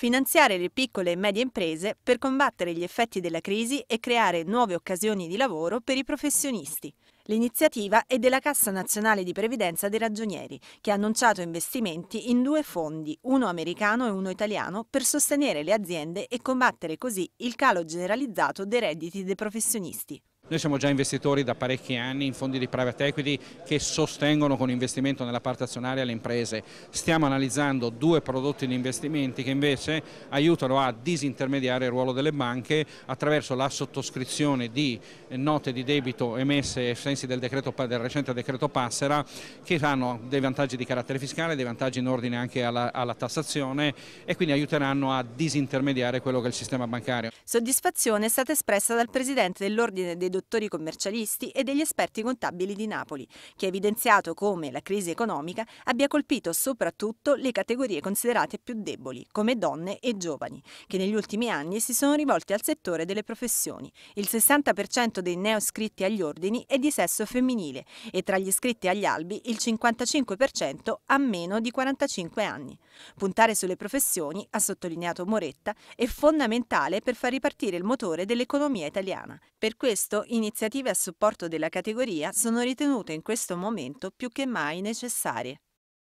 finanziare le piccole e medie imprese per combattere gli effetti della crisi e creare nuove occasioni di lavoro per i professionisti. L'iniziativa è della Cassa Nazionale di Previdenza dei Ragionieri, che ha annunciato investimenti in due fondi, uno americano e uno italiano, per sostenere le aziende e combattere così il calo generalizzato dei redditi dei professionisti. Noi siamo già investitori da parecchi anni in fondi di private equity che sostengono con investimento nella parte azionaria le imprese. Stiamo analizzando due prodotti di investimenti che invece aiutano a disintermediare il ruolo delle banche attraverso la sottoscrizione di note di debito emesse ai sensi del, decreto, del recente decreto Passera che hanno dei vantaggi di carattere fiscale, dei vantaggi in ordine anche alla, alla tassazione e quindi aiuteranno a disintermediare quello che è il sistema bancario. Soddisfazione è stata espressa dal Presidente dell'Ordine dei dottori commercialisti e degli esperti contabili di Napoli, che ha evidenziato come la crisi economica abbia colpito soprattutto le categorie considerate più deboli, come donne e giovani, che negli ultimi anni si sono rivolti al settore delle professioni. Il 60% dei neoscritti agli ordini è di sesso femminile e tra gli iscritti agli albi il 55% ha meno di 45 anni. Puntare sulle professioni, ha sottolineato Moretta, è fondamentale per far ripartire il motore dell'economia italiana. Per questo iniziative a supporto della categoria sono ritenute in questo momento più che mai necessarie.